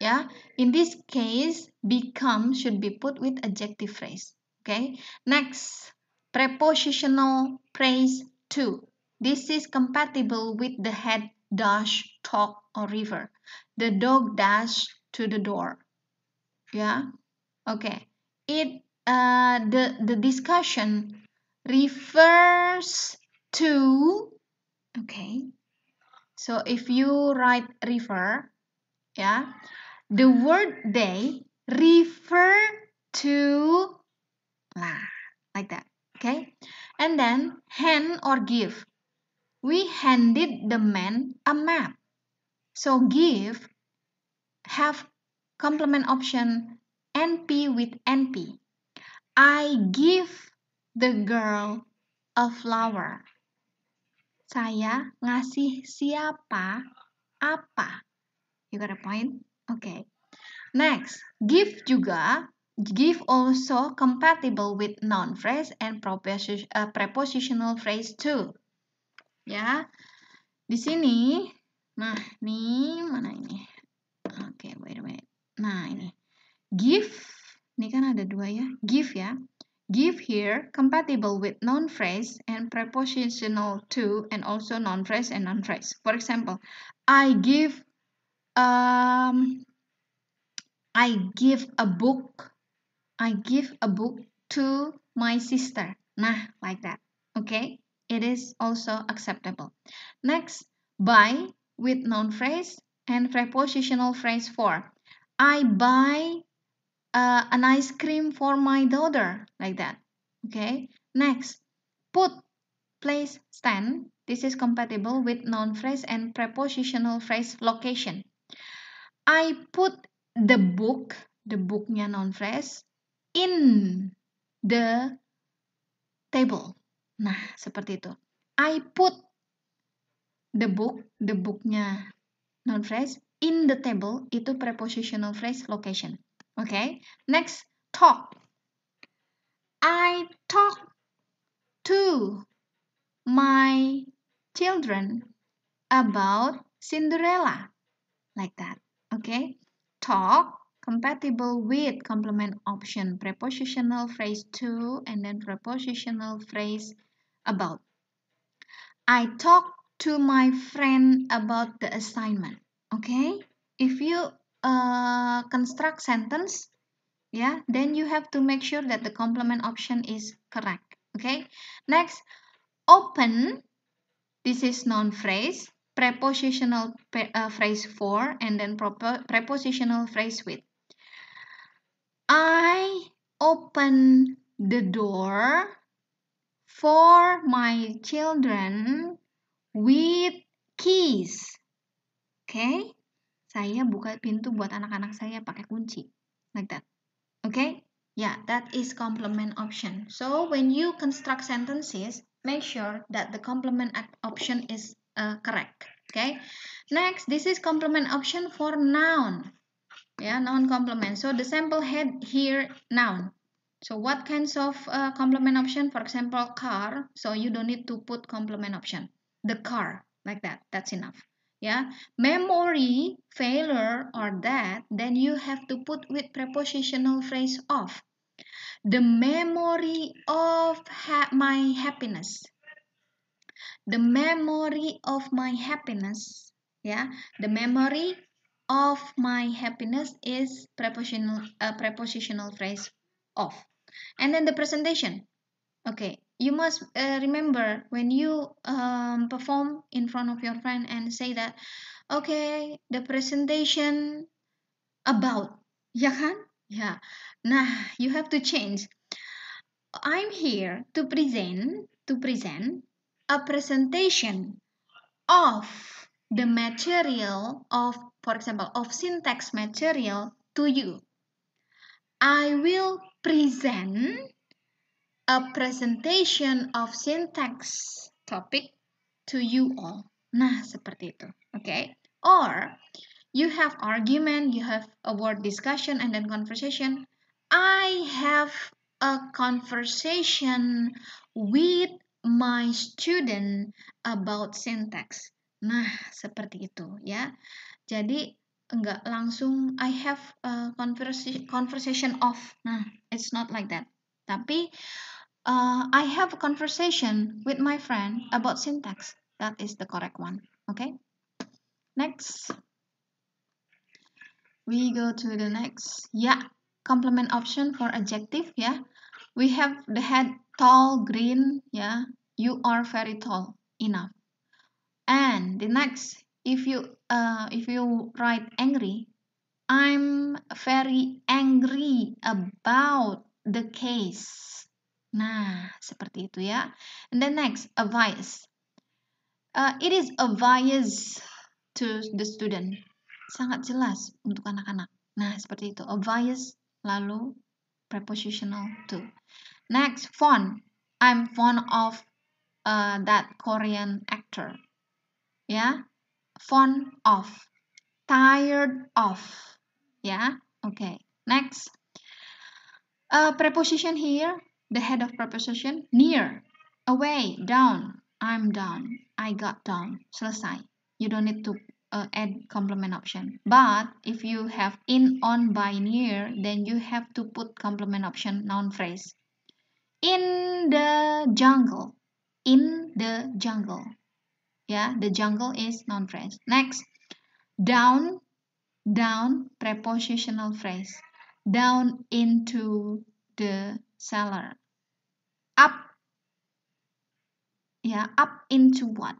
Yeah, in this case, become should be put with adjective phrase. Okay, next, prepositional phrase two. This is compatible with the head dash talk or river. The dog dash to the door. Yeah. Okay. It uh, the the discussion refers to okay. So if you write refer, yeah, the word they refer to ah, like that. Okay. And then hand or give. We handed the man a map. So give have complement option NP with NP. I give the girl a flower. Saya ngasih siapa apa. You got a point? Okay. Next, give juga give also compatible with noun phrase and uh, prepositional phrase too. ya. Di sini, nah nih mana ini? Oke, okay, wait a minute. Nah ini, give, ini kan ada dua ya, give ya. Give here compatible with non phrase and prepositional to and also non phrase and non phrase. For example, I give um, I give a book I give a book to my sister. Nah, like that. Okay? it is also acceptable. Next, buy with noun phrase and prepositional phrase for. I buy uh, an ice cream for my daughter, like that. Okay, next, put, place, stand. This is compatible with noun phrase and prepositional phrase location. I put the book, the booknya noun phrase, in the table. Nah, seperti itu. I put the book, the booknya noun phrase, in the table, itu prepositional phrase location. Oke, okay? next, talk. I talk to my children about Cinderella. Like that, okay? Talk, compatible with complement option, prepositional phrase to, and then prepositional phrase about. I talked to my friend about the assignment. Okay, if you uh, construct sentence, yeah, then you have to make sure that the complement option is correct. Okay, next, open. This is noun phrase, prepositional uh, phrase for, and then prepositional phrase with. I open the door for my children with keys. Oke, okay? saya buka pintu buat anak-anak saya pakai kunci, like that. Oke, okay? yeah, that is complement option. So when you construct sentences, make sure that the complement option is uh, correct. Okay. Next, this is complement option for noun. Yeah, noun complement. So the sample head here noun. So what kinds of uh, complement option? For example, car. So you don't need to put complement option. The car, like that. That's enough. Yeah. Memory, failure, or that, then you have to put with prepositional phrase of. The memory of ha my happiness. The memory of my happiness. Yeah. The memory of my happiness is prepositional, uh, prepositional phrase of and then the presentation okay you must uh, remember when you um, perform in front of your friend and say that okay the presentation about ya kan yeah nah you have to change i'm here to present to present a presentation of the material of for example of syntax material to you i will present a presentation of syntax topic to you all. Nah, seperti itu. Oke. Okay? Or you have argument, you have a word discussion and then conversation. I have a conversation with my student about syntax. Nah, seperti itu ya. Jadi enggak langsung I have a conversation conversation off. Nah, it's not like that. Tapi uh, I have a conversation with my friend about syntax. That is the correct one. Okay. Next. We go to the next. Yeah, complement option for adjective. Yeah, we have the head tall, green. Yeah, you are very tall enough. And the next if you uh, if you write angry I'm very angry about the case nah seperti itu ya and then next advice uh, it is advice to the student sangat jelas untuk anak-anak nah seperti itu advice lalu prepositional to next fun I'm fond of uh, that Korean actor ya yeah? fond of, tired of. Yeah, okay. Next. a preposition here, the head of preposition, near, away, down, I'm down, I got down, selesai. You don't need to uh, add complement option. But if you have in, on, by, near, then you have to put complement option noun phrase. In the jungle, in the jungle. Yeah, the jungle is noun phrase. Next, down, down prepositional phrase. Down into the cellar. Up, yeah, up into what?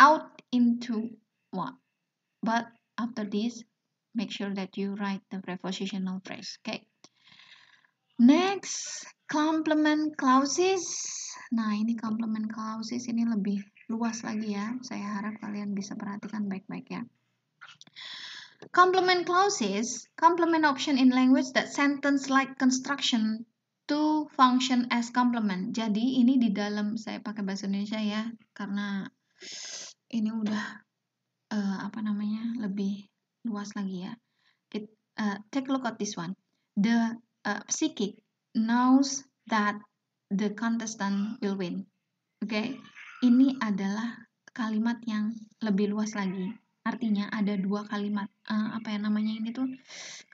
Out into what? But after this, make sure that you write the prepositional phrase. Okay. Next, complement clauses. Nah, ini complement clauses ini lebih luas lagi ya. Saya harap kalian bisa perhatikan baik-baik ya. Complement clauses complement option in language that sentence like construction to function as complement. Jadi ini di dalam saya pakai bahasa Indonesia ya karena ini udah uh, apa namanya lebih luas lagi ya. It, uh, take a look at this one. The uh, eh, psychic knows that the contestant will win. Okay, ini adalah kalimat yang lebih luas lagi. Artinya ada dua kalimat uh, apa yang namanya ini tuh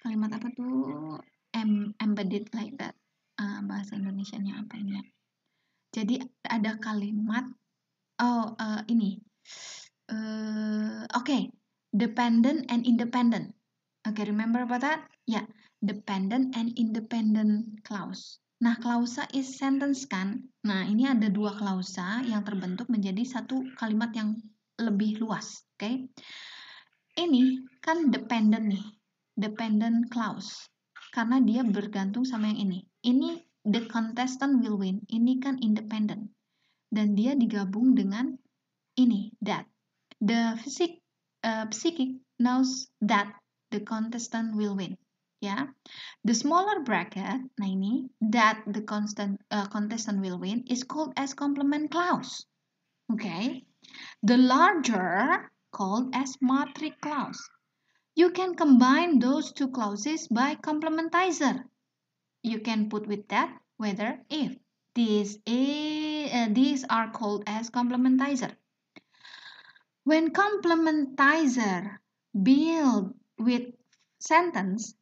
kalimat apa tuh em embedded like that. Uh, bahasa nya apa ini ya? Jadi ada kalimat oh uh, ini uh, oke okay. dependent and independent. Okay, remember about that? Ya, yeah. dependent and independent clause. Nah, klausa is sentence kan? Nah, ini ada dua klausa yang terbentuk menjadi satu kalimat yang lebih luas, oke? Okay? Ini kan dependent nih, dependent clause. Karena dia bergantung sama yang ini. Ini the contestant will win. Ini kan independent. Dan dia digabung dengan ini, that. The physic, uh, eh, psychic knows that the contestant will win. yeah the smaller bracket nah ini that the constant uh, contestant will win is called as complement clause okay the larger called as matrix clause you can combine those two clauses by complementizer you can put with that whether if these uh, these are called as complementizer when complementizer build with sentence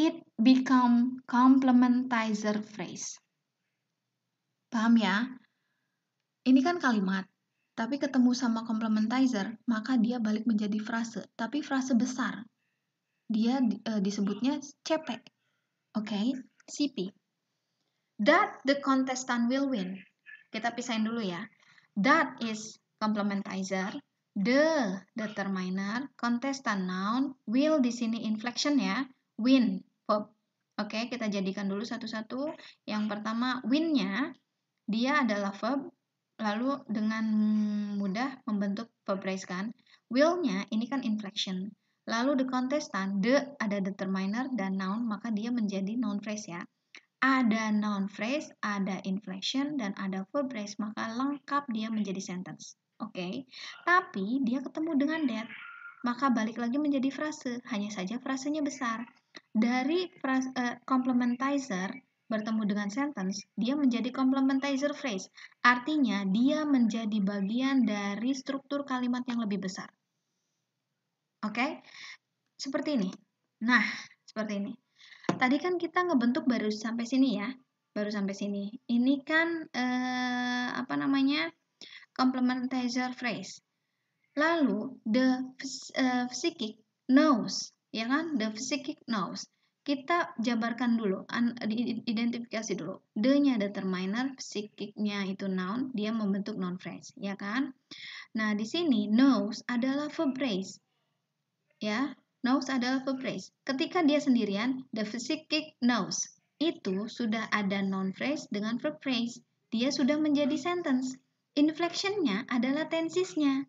it become complementizer phrase. Paham ya? Ini kan kalimat, tapi ketemu sama complementizer, maka dia balik menjadi frase, tapi frase besar. Dia e, disebutnya CP. Oke, okay? CP. That the contestant will win. Kita pisahin dulu ya. That is complementizer, the determiner, contestant noun, will di sini inflection ya, win verb. Oke, kita jadikan dulu satu-satu. Yang pertama, win-nya, dia adalah verb, lalu dengan mudah membentuk verb phrase kan. Will-nya, ini kan inflection. Lalu the contestant, the ada determiner dan noun, maka dia menjadi noun phrase ya. Ada noun phrase, ada inflection, dan ada verb phrase maka lengkap dia menjadi sentence. Oke, okay? tapi dia ketemu dengan that, maka balik lagi menjadi frase, hanya saja frasenya besar dari pras, uh, complementizer bertemu dengan sentence, dia menjadi complementizer phrase. Artinya, dia menjadi bagian dari struktur kalimat yang lebih besar. Oke? Okay? Seperti ini. Nah, seperti ini. Tadi kan kita ngebentuk baru sampai sini ya. Baru sampai sini. Ini kan eh, apa namanya? complementizer phrase. Lalu the uh, eh, psychic knows ya kan the psychic knows kita jabarkan dulu identifikasi dulu the-nya determiner psikiknya itu noun dia membentuk noun phrase ya kan nah di sini knows adalah verb phrase ya knows adalah verb phrase ketika dia sendirian the psychic knows itu sudah ada noun phrase dengan verb phrase dia sudah menjadi sentence inflectionnya adalah tensisnya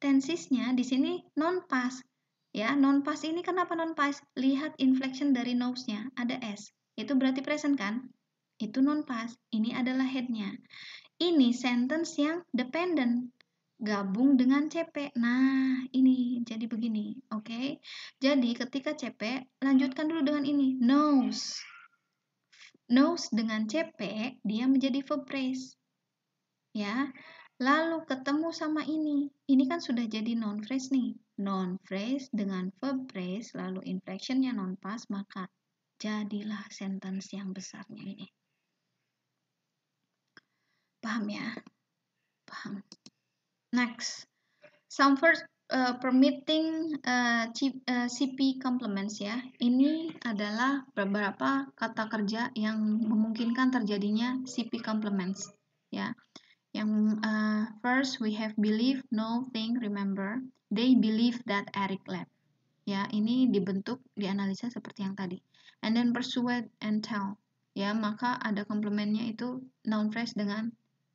tensisnya di sini non past Ya, non past ini kenapa non past? Lihat inflection dari nose-nya, ada S. Itu berarti present kan? Itu non past. Ini adalah head-nya. Ini sentence yang dependent gabung dengan CP. Nah, ini jadi begini, oke? Okay? Jadi ketika CP, lanjutkan dulu dengan ini, nose. Nose dengan CP, dia menjadi verb phrase. Ya. Lalu ketemu sama ini. Ini kan sudah jadi noun phrase nih. Non phrase dengan verb phrase lalu inflectionnya non past maka jadilah sentence yang besarnya ini. Paham ya? Paham. Next. Some first uh, permitting uh, eh, CP eh, complements ya. Ini adalah beberapa kata kerja yang memungkinkan terjadinya CP complements ya. Yang uh, first we have believe, know, think, remember. They believe that Eric left. Ya, ini dibentuk dianalisa seperti yang tadi. And then persuade and tell. Ya, maka ada komplementnya itu noun phrase dengan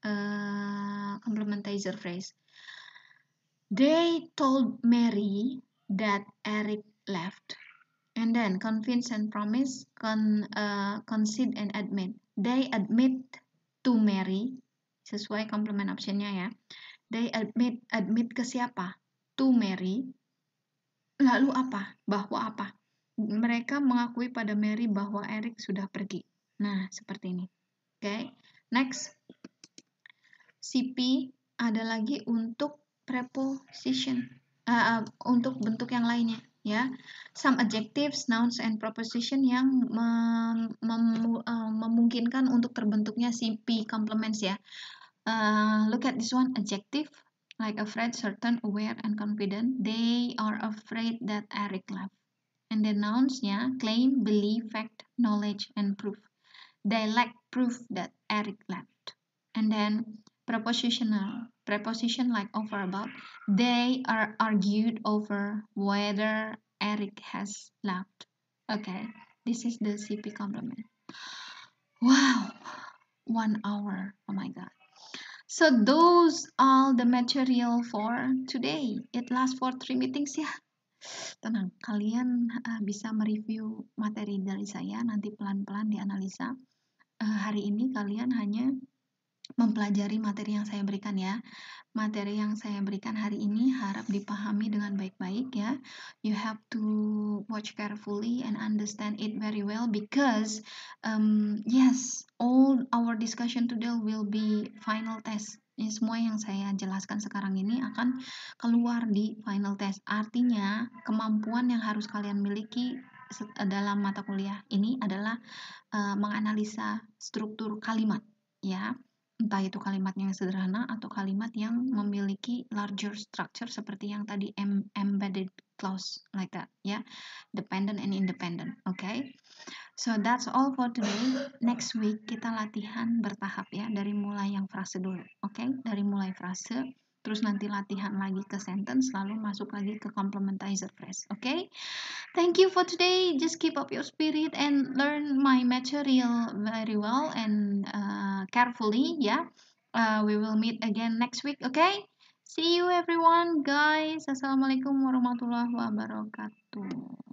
uh, complementizer phrase. They told Mary that Eric left. And then convince and promise, con, uh, concede and admit. They admit to Mary, sesuai komplement optionnya ya. They admit, admit ke siapa? to Mary, lalu apa? Bahwa apa? Mereka mengakui pada Mary bahwa Eric sudah pergi. Nah, seperti ini. Oke, okay. next. CP ada lagi untuk preposition, uh, untuk bentuk yang lainnya ya some adjectives, nouns, and preposition yang mem mem uh, memungkinkan untuk terbentuknya CP complements ya. Uh, look at this one adjective like afraid, certain, aware, and confident. They are afraid that Eric left. And the nouns, yeah, claim, believe, fact, knowledge, and proof. They lack proof that Eric left. And then prepositional, preposition like over, about. They are argued over whether Eric has left. Okay, this is the CP complement. Wow, one hour. Oh my god. So those all the material for today. It lasts for three meetings ya. Tenang, kalian uh, bisa mereview materi dari saya nanti pelan-pelan dianalisa. Uh, hari ini kalian hanya mempelajari materi yang saya berikan ya. Materi yang saya berikan hari ini harap dipahami dengan baik-baik ya. You have to watch carefully and understand it very well because um, yes, all our discussion today will be final test. Ini semua yang saya jelaskan sekarang ini akan keluar di final test. Artinya, kemampuan yang harus kalian miliki eh, dalam mata kuliah ini adalah uh, menganalisa struktur kalimat ya entah itu kalimat yang sederhana atau kalimat yang memiliki larger structure seperti yang tadi embedded clause like that ya yeah? dependent and independent oke okay? so that's all for today next week kita latihan bertahap ya dari mulai yang frase dulu oke okay? dari mulai frase terus nanti latihan lagi ke sentence lalu masuk lagi ke complementizer phrase oke okay? thank you for today just keep up your spirit and learn my material very well and uh, carefully yeah uh, we will meet again next week okay see you everyone guys assalamualaikum warahmatullahi wabarakatuh